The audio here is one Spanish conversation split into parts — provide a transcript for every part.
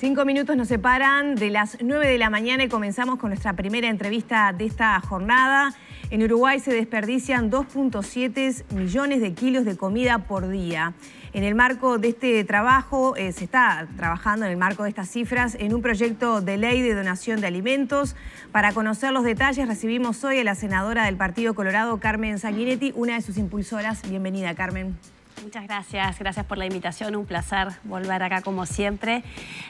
Cinco minutos nos separan de las nueve de la mañana y comenzamos con nuestra primera entrevista de esta jornada. En Uruguay se desperdician 2.7 millones de kilos de comida por día. En el marco de este trabajo, eh, se está trabajando en el marco de estas cifras en un proyecto de ley de donación de alimentos. Para conocer los detalles recibimos hoy a la senadora del Partido Colorado, Carmen Sanguinetti, una de sus impulsoras. Bienvenida, Carmen. Muchas gracias, gracias por la invitación, un placer volver acá como siempre.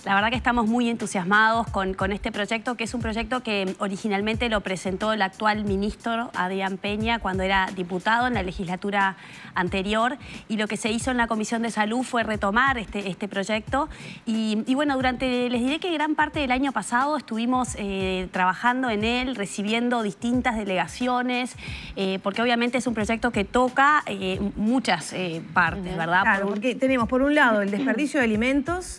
La verdad que estamos muy entusiasmados con, este proyecto, que es un proyecto que originalmente lo presentó el actual ministro Adrián Peña cuando era diputado en la legislatura anterior y lo que se hizo en la Comisión de Salud fue retomar este, este proyecto y, bueno, durante, les diré que gran parte del año pasado estuvimos eh, trabajando en él, recibiendo distintas delegaciones, eh, porque obviamente es un proyecto que toca eh, muchas partes Claro, porque tenemos por un lado el desperdicio de alimentos,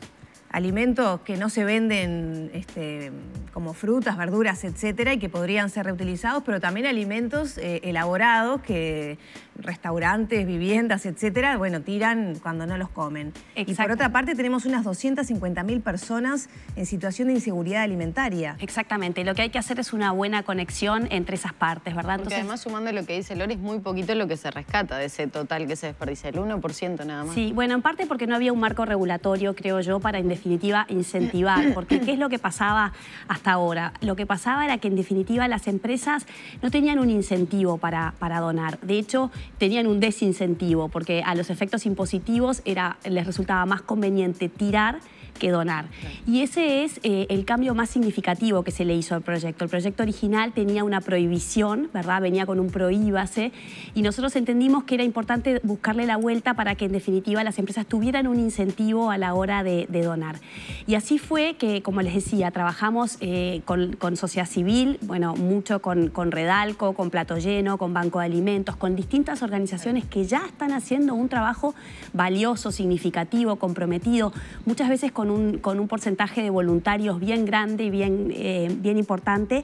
alimentos que no se venden este, como frutas, verduras, etcétera, y que podrían ser reutilizados, pero también alimentos eh, elaborados que restaurantes, viviendas, etcétera, bueno, tiran cuando no los comen. Y por otra parte tenemos unas 250.000 personas en situación de inseguridad alimentaria. Exactamente, lo que hay que hacer es una buena conexión entre esas partes, ¿verdad? Porque Entonces... además, sumando lo que dice Lore es muy poquito lo que se rescata de ese total que se desperdicia, el 1% nada más. Sí, bueno, en parte porque no había un marco regulatorio, creo yo, para investigar definitiva, incentivar, porque ¿qué es lo que pasaba hasta ahora? Lo que pasaba era que, en definitiva, las empresas no tenían un incentivo para, para donar. De hecho, tenían un desincentivo, porque a los efectos impositivos era, les resultaba más conveniente tirar que donar. Y ese es eh, el cambio más significativo que se le hizo al proyecto. El proyecto original tenía una prohibición, ¿verdad? Venía con un prohíbase y nosotros entendimos que era importante buscarle la vuelta para que en definitiva las empresas tuvieran un incentivo a la hora de donar. Y así fue que, como les decía, trabajamos eh, con, sociedad civil, bueno, mucho con, Redalco, con Plato Lleno, con Banco de Alimentos, con distintas organizaciones que ya están haciendo un trabajo valioso, significativo, comprometido, muchas veces con un, con un porcentaje de voluntarios bien grande y bien, eh, bien importante.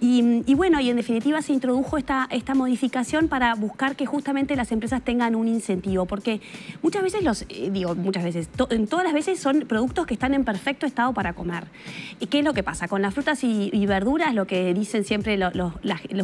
Y, bueno, y en definitiva se introdujo esta, esta modificación para buscar que justamente las empresas tengan un incentivo, porque muchas veces los, eh, digo, muchas veces, en todas las veces son productos que están en perfecto estado para comer. ¿Y qué es lo que pasa? Con las frutas y, verduras, lo que dicen siempre los,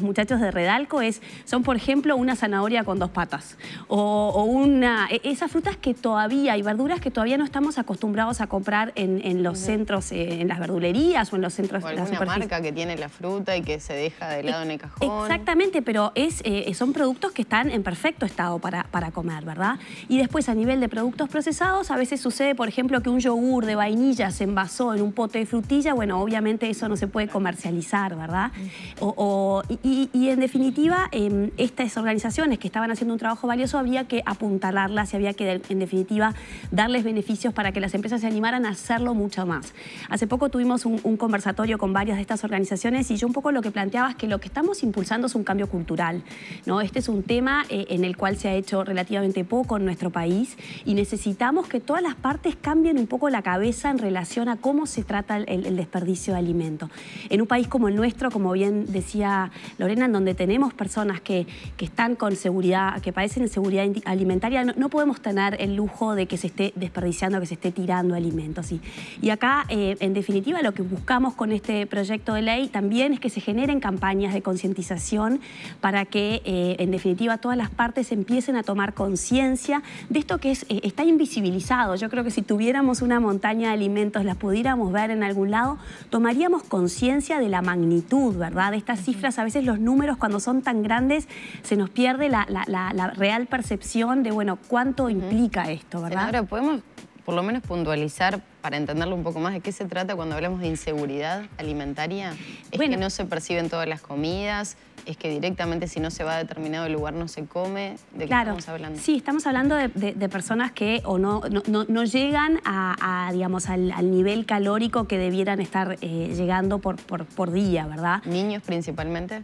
muchachos de Redalco es, son por ejemplo una zanahoria con dos patas o, una... E, esas frutas que todavía, y verduras que todavía no estamos acostumbrados a comprar en, los centros, eh, en las verdulerías o en los centros... de la marca que tiene la fruta y que se deja de lado en el cajón. Exactamente, pero es, eh, eh, son productos que están en perfecto estado para, para comer, ¿verdad? Y después a nivel de productos procesados, a veces sucede, por ejemplo, que un yogur de vainilla se envasó en un pote de frutilla, bueno, obviamente eso no se puede comercializar, ¿verdad? O, y, en definitiva, em, estas organizaciones que estaban haciendo un trabajo valioso había que apuntalarlas y había que, en definitiva, darles beneficios para que las empresas se animaran a hacerlo mucho más. Hace poco tuvimos un, conversatorio con varias de estas organizaciones y yo un poco lo que planteaba es que lo que estamos impulsando es un cambio cultural, ¿no? Este es un tema eh, en el cual se ha hecho relativamente poco en nuestro país y necesitamos que todas las partes cambien un poco la cabeza en relación relación a cómo se trata el, desperdicio de alimentos. En un país como el nuestro, como bien decía Lorena, en donde tenemos personas que, que están con seguridad, que padecen seguridad alimentaria, no, podemos tener el lujo de que se esté desperdiciando, que se esté tirando alimentos. Y, y acá, eh, en definitiva, lo que buscamos con este proyecto de ley también es que se generen campañas de concientización para que, eh, en definitiva, todas las partes empiecen a tomar conciencia de esto que es, eh, está invisibilizado. Yo creo que si tuviéramos una montaña de alimentos, las pudiéramos ver en algún lado, tomaríamos conciencia de la magnitud, ¿verdad? De estas cifras, a veces los números cuando son tan grandes se nos pierde la, la real percepción de, bueno, cuánto implica esto, ¿verdad? Ahora podemos por lo menos puntualizar para entenderlo un poco más, ¿de qué se trata cuando hablamos de inseguridad alimentaria? ¿Es que no se perciben todas las comidas? ¿Es que directamente si no se va a determinado lugar no se come? ¿De qué estamos hablando? Sí, estamos hablando de, personas que o no, no, llegan a, digamos, al, nivel calórico que debieran estar eh, llegando por, por, por día, ¿verdad? ¿Niños principalmente?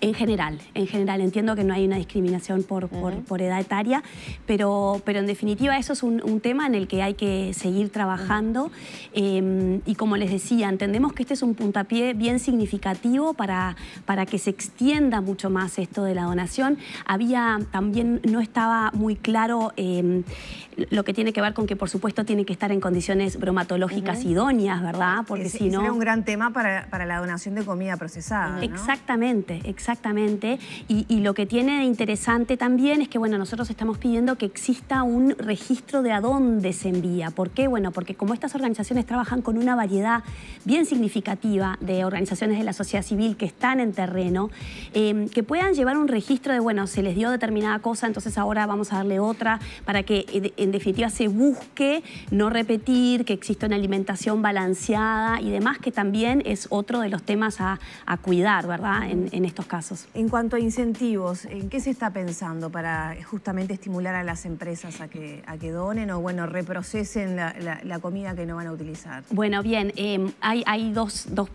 En general, en general entiendo que no hay una discriminación por, por, edad etaria, pero, pero en definitiva eso es un, tema en el que hay que seguir trabajando em, y como les decía, entendemos que este es un puntapié bien significativo para, para que se extienda mucho más esto de la donación. Había también, no estaba muy claro em, lo que tiene que ver con que por supuesto tiene que estar en condiciones bromatológicas idóneas, ¿verdad? Porque si no... es un gran tema para, para, la donación de comida procesada. Exactamente, exactamente Exactamente. Y, lo que tiene de interesante también es que, bueno, nosotros estamos pidiendo que exista un registro de a dónde se envía. ¿Por qué? Bueno, porque como estas organizaciones trabajan con una variedad bien significativa de organizaciones de la sociedad civil que están en terreno, em, que puedan llevar un registro de, bueno, se les dio determinada cosa, entonces ahora vamos a darle otra, para que eh, en definitiva se busque no repetir, que exista una alimentación balanceada y demás, que también es otro de los temas a, cuidar, ¿verdad? En, en estos casos. En cuanto a incentivos, ¿en qué se está pensando para justamente estimular a las empresas a que, a que donen o bueno, reprocesen la, comida que no van a utilizar? Bueno, bien, eh, hay, hay dos, dos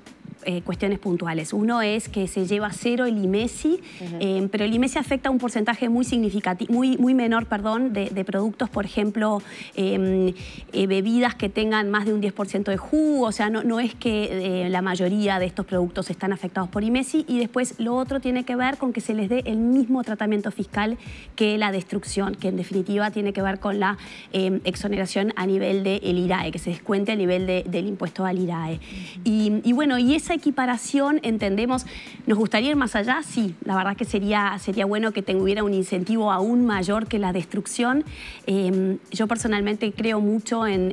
eh, cuestiones puntuales. Uno es que se lleva cero el IMESI, e eh, pero el IMESI e afecta a un porcentaje muy, significativo, muy, muy menor perdón, de, productos, por ejemplo, em, eh, bebidas que tengan más de un 10% de jugo, o sea, no, no es que la mayoría de estos productos están afectados por IMESI. E y después lo otro tiene que ver con que se les dé el mismo tratamiento fiscal que la destrucción, que en definitiva tiene que ver con la em, exoneración a nivel del el IRAE, que se descuente a nivel de, del impuesto al IRAE. y bueno, y esa equiparación entendemos, nos gustaría ir más allá, sí, la verdad que sería, sería bueno que hubiera un incentivo aún mayor que la destrucción. Em, yo personalmente creo mucho en,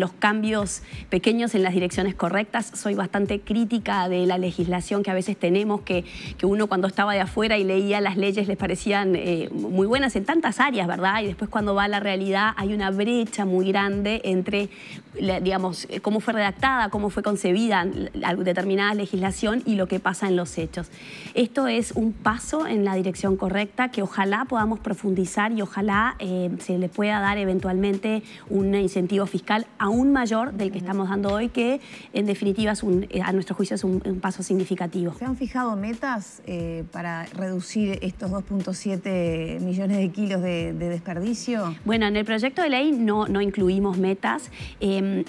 los cambios pequeños en las direcciones correctas, soy bastante crítica de la legislación que a veces tenemos, que, que uno cuando estaba de afuera y leía las leyes les parecían eh, muy buenas en tantas áreas, ¿verdad? Y después cuando va a la realidad hay una brecha muy grande entre digamos, eh, cómo fue redactada, cómo fue concebida determinada legislación y lo que pasa en los hechos. Esto es un paso en la dirección correcta que ojalá podamos profundizar y ojalá eh, se le pueda dar eventualmente un incentivo fiscal aún mayor del que estamos dando hoy, que en definitiva eh, a nuestro juicio es un, paso significativo. ¿Se han fijado metas para reducir estos 2.7 millones de kilos de, desperdicio? Bueno, en el proyecto de ley no, no incluimos metas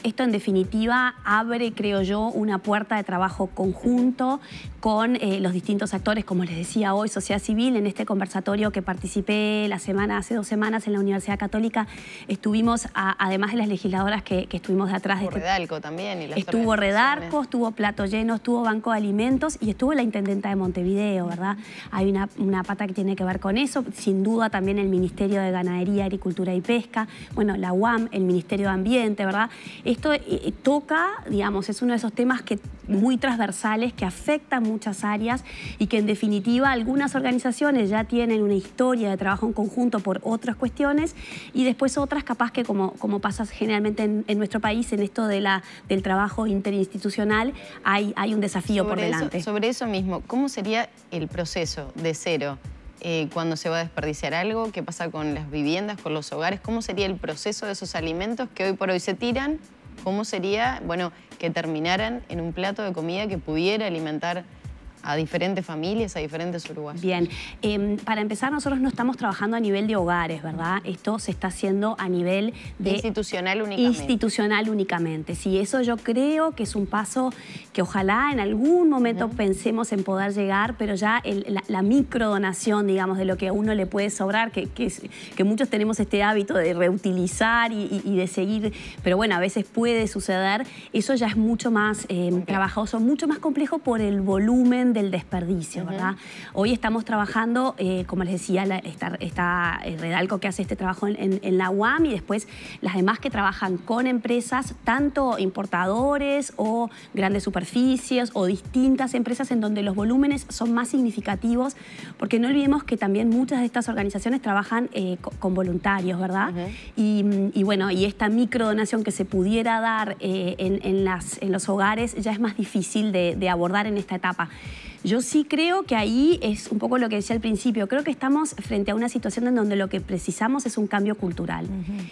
esto en definitiva abre, creo yo, una puerta de trabajo conjunto con eh, los distintos actores, como les decía hoy, sociedad civil. En este conversatorio que participé la semana, hace dos semanas en la Universidad Católica, estuvimos, además de las legisladoras que, estuvimos detrás... de este también. Y estuvo Redarco, estuvo Plato Lleno, estuvo Banco de Alimentos y estuvo la Intendenta de Montevideo, ¿verdad? Hay una, una pata que tiene que ver con eso. Sin duda también el Ministerio de Ganadería, Agricultura y Pesca, bueno, la UAM, el Ministerio de Ambiente, ¿verdad? Esto eh, eh, toca, digamos, es uno de esos temas muy transversales que afectan muchas áreas y que en definitiva algunas organizaciones ya tienen una historia de trabajo en conjunto por otras cuestiones y después otras capaz que como, como pasa generalmente en, nuestro país en esto del trabajo interinstitucional hay, un desafío por delante. sobre eso mismo, ¿cómo sería el proceso de cero? Eh, cuando se va a desperdiciar algo, qué pasa con las viviendas, con los hogares, cómo sería el proceso de esos alimentos que hoy por hoy se tiran, cómo sería, bueno, que terminaran en un plato de comida que pudiera alimentar a diferentes familias, a diferentes uruguayos. Bien, em, para empezar nosotros no estamos trabajando a nivel de hogares, ¿verdad? Esto se está haciendo a nivel de... Institucional únicamente. Institucional únicamente, sí, eso yo creo que es un paso que ojalá en algún momento pensemos en poder llegar, pero ya la, microdonación, digamos, de lo que a uno le puede sobrar, que, que, muchos tenemos este hábito de reutilizar y, de seguir, pero bueno, a veces puede suceder, eso ya es mucho más em, trabajoso, mucho más complejo por el volumen del desperdicio, ¿verdad? Hoy estamos trabajando, eh, como les decía, está eh, Redalco que hace este trabajo en, la UAM y después las demás que trabajan con empresas, tanto importadores o grandes superficies o distintas empresas en donde los volúmenes son más significativos, porque no olvidemos que también muchas de estas organizaciones trabajan eh, con, voluntarios, ¿verdad? y, bueno, y esta microdonación que se pudiera dar en, los hogares ya es más difícil de abordar en esta etapa. Yo sí creo que ahí es un poco lo que decía al principio, creo que estamos frente a una situación en donde lo que precisamos es un cambio cultural.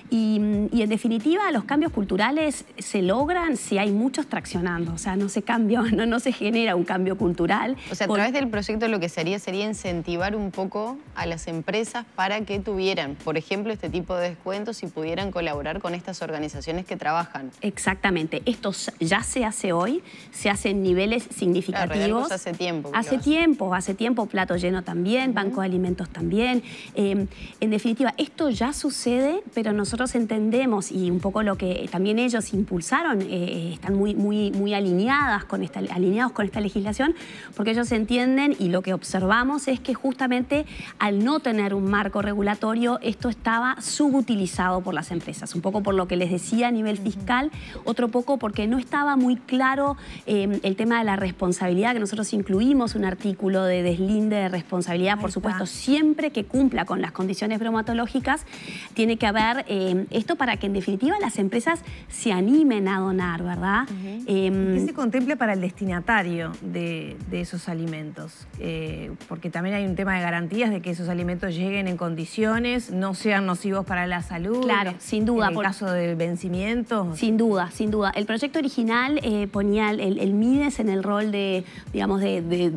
y, en definitiva, los cambios culturales se logran si hay muchos traccionando, o sea, no se cambia, no, no se genera un cambio cultural. O sea, a través del proyecto lo que se haría sería incentivar un poco a las empresas para que tuvieran, por ejemplo, este tipo de descuentos y pudieran colaborar con estas organizaciones que trabajan. Exactamente, esto ya se hace hoy, se hace en niveles significativos. hace tiempo. Hace tiempo, hace tiempo, plato lleno también, banco de alimentos también. Em, en definitiva, esto ya sucede, pero nosotros entendemos y un poco lo que también ellos impulsaron, eh, eh, están muy, muy, muy alineadas con esta, alineados con esta legislación, porque ellos entienden y lo que observamos es que justamente al no tener un marco regulatorio, esto estaba subutilizado por las empresas, un poco por lo que les decía a nivel fiscal, otro poco porque no estaba muy claro em, el tema de la responsabilidad que nosotros incluimos un artículo de deslinde de responsabilidad, por supuesto, siempre que cumpla con las condiciones bromatológicas, tiene que haber eh, esto para que en definitiva las empresas se animen a donar, ¿verdad? Em, ¿Qué se contempla para el destinatario de, esos alimentos? Eh, porque también hay un tema de garantías de que esos alimentos lleguen en condiciones, no sean nocivos para la salud. Claro, sin duda. En el caso del vencimiento. Sin duda, sin duda. El proyecto original eh, ponía el, MIDES en el rol de, digamos, de 对。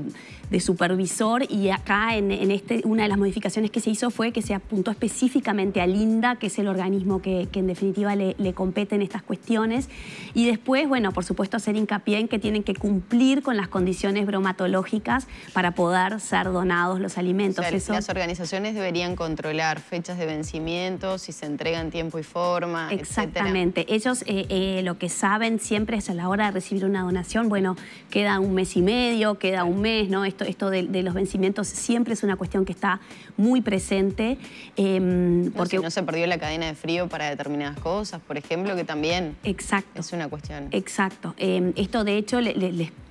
de supervisor y acá en, este, una de las modificaciones que se hizo fue que se apuntó específicamente a Linda, que es el organismo que, en definitiva le, compete en estas cuestiones. Y después, bueno, por supuesto hacer hincapié en que tienen que cumplir con las condiciones bromatológicas para poder ser donados los alimentos. Las organizaciones deberían controlar fechas de vencimiento, si se entregan tiempo y forma. Exactamente. Ellos eh, eh, lo que saben siempre es a la hora de recibir una donación, bueno, queda un mes y medio, queda un mes, ¿no? esto, de, los vencimientos siempre es una cuestión que está muy presente. Em, porque no, si no se perdió la cadena de frío para determinadas cosas, por ejemplo, que también es una cuestión. Exacto. Em, esto, de hecho, les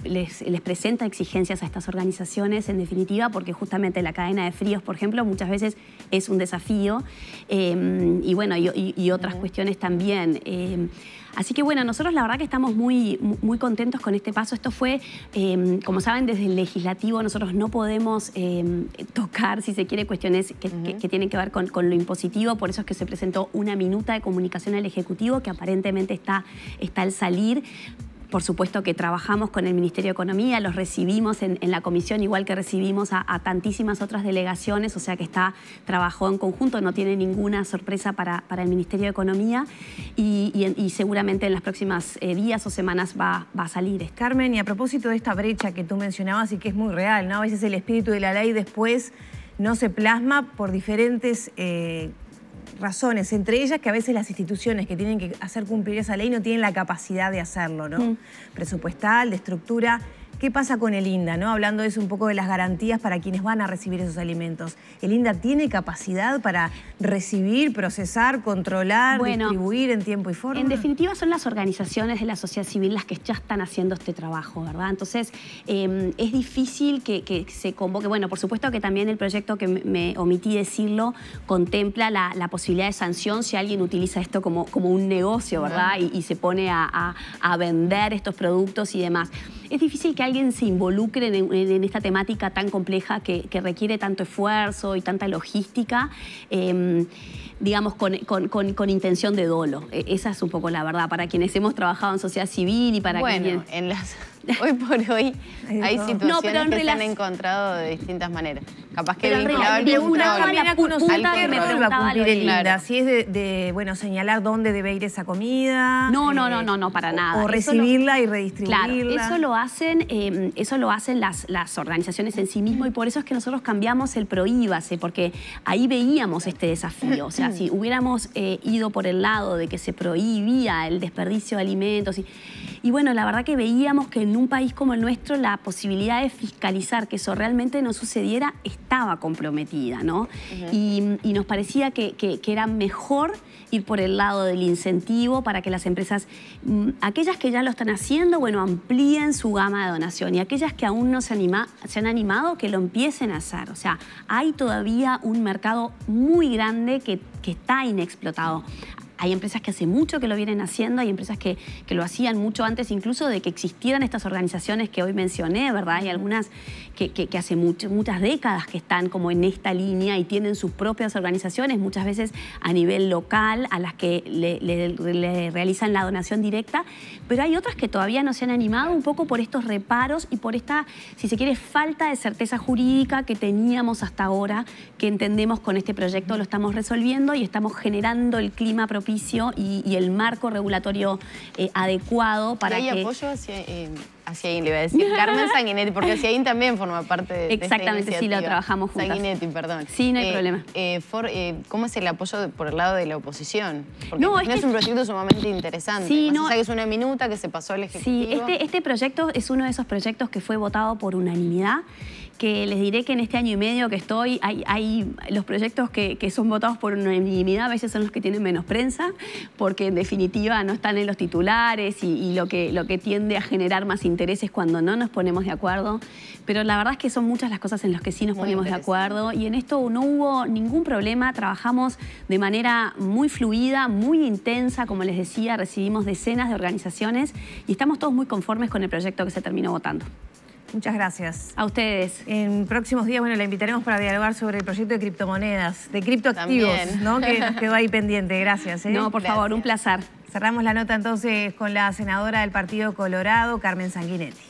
les, presenta exigencias a estas organizaciones, en definitiva, porque justamente la cadena de fríos, por ejemplo, muchas veces es un desafío eh, y bueno, y, otras cuestiones también. Eh, así que bueno, nosotros la verdad que estamos muy, muy contentos con este paso. Esto fue, em, como saben, desde el legislativo nosotros no podemos em, tocar, si se quiere, cuestiones que, tienen que ver con, lo impositivo. Por eso es que se presentó una minuta de comunicación al Ejecutivo que aparentemente está, está al salir. Por supuesto que trabajamos con el Ministerio de Economía, los recibimos en, la comisión, igual que recibimos a, tantísimas otras delegaciones, o sea que está trabajó en conjunto, no tiene ninguna sorpresa para, para el Ministerio de Economía y, seguramente en las próximas eh, días o semanas va, a salir. Carmen, y a propósito de esta brecha que tú mencionabas y que es muy real, ¿no? A veces el espíritu de la ley después no se plasma por diferentes... Eh, razones, entre ellas que a veces las instituciones que tienen que hacer cumplir esa ley no tienen la capacidad de hacerlo, ¿no? Mm. Presupuestal, de estructura. ¿Qué pasa con el INDA? ¿no? Hablando de eso un poco de las garantías para quienes van a recibir esos alimentos. ¿El INDA tiene capacidad para recibir, procesar, controlar, distribuir en tiempo y forma? En definitiva son las organizaciones de la sociedad civil las que ya están haciendo este trabajo, ¿verdad? Entonces em, es difícil que, se convoque. Bueno, por supuesto que también el proyecto que me omití decirlo contempla la, posibilidad de sanción si alguien utiliza esto como, un negocio, ¿verdad? y, se pone a vender estos productos y demás es difícil que alguien se involucre en, esta temática tan compleja que, requiere tanto esfuerzo y tanta logística, em, digamos, con, intención de dolo. E, esa es un poco la verdad para quienes hemos trabajado en sociedad civil y para bueno, quienes... En las hoy por hoy hay situaciones que se han encontrado de distintas maneras. Capaz que vinculaba el una manera con si es de, bueno, señalar dónde debe ir esa comida. No, no, no, eh, no, no, para nada. O recibirla y redistribuirla. eso lo hacen, eh, eso lo hacen las, las organizaciones en sí mismo y por eso es que nosotros cambiamos el prohíbase, porque ahí veíamos este desafío. O sea, si hubiéramos eh, ido por el lado de que se prohibía el desperdicio de alimentos y, bueno, la verdad que veíamos que en un país como el nuestro la posibilidad de fiscalizar que eso realmente no sucediera estaba comprometida, ¿no? y, nos parecía que, era mejor ir por el lado del incentivo para que las empresas, mm, aquellas que ya lo están haciendo, bueno, amplíen su gama de donación y aquellas que aún no se, han animado, que lo empiecen a hacer. O sea, hay todavía un mercado muy grande que, que está inexplotado. Hay empresas que hace mucho que lo vienen haciendo, hay empresas que, que lo hacían mucho antes incluso de que existieran estas organizaciones que hoy mencioné, ¿verdad? Hay algunas que, hace muchas décadas que están como en esta línea y tienen sus propias organizaciones, muchas veces a nivel local, a las que le, le realizan la donación directa, pero hay otras que todavía no se han animado un poco por estos reparos y por esta, si se quiere, falta de certeza jurídica que teníamos hasta ahora, que entendemos con este proyecto lo estamos resolviendo y estamos generando el clima propio y, el marco regulatorio eh, adecuado para ¿Y hay apoyo hacia, eh, hacia le iba a decir, Carmen Sanguinetti, porque hacia IN también forma parte de Exactamente, sí, lo trabajamos juntas. Sanguinetti, perdón. Sí, no hay eh, problema. ¿Cómo es el apoyo por el lado de la oposición? Porque no, es un proyecto sumamente interesante. Sí, es una minuta que se pasó al Ejecutivo. Sí, este, este proyecto es uno de esos proyectos que fue votado por unanimidad que les diré que en este año y medio que estoy, hay, los proyectos que, son votados por unanimidad, a veces son los que tienen menos prensa, porque en definitiva no están en los titulares y, lo, que, lo que tiende a generar más interés es cuando no nos ponemos de acuerdo. Pero la verdad es que son muchas las cosas en las que sí nos ponemos de acuerdo y en esto no hubo ningún problema, trabajamos de manera muy fluida, muy intensa, como les decía, recibimos decenas de organizaciones y estamos todos muy conformes con el proyecto que se terminó votando. Muchas gracias. A ustedes. En próximos días, bueno, la invitaremos para dialogar sobre el proyecto de criptomonedas, de criptoactivos, ¿no? Que quedó ahí pendiente. Gracias. ¿eh? No, por favor, un placer. Cerramos la nota entonces con la senadora del Partido Colorado, Carmen Sanguinetti.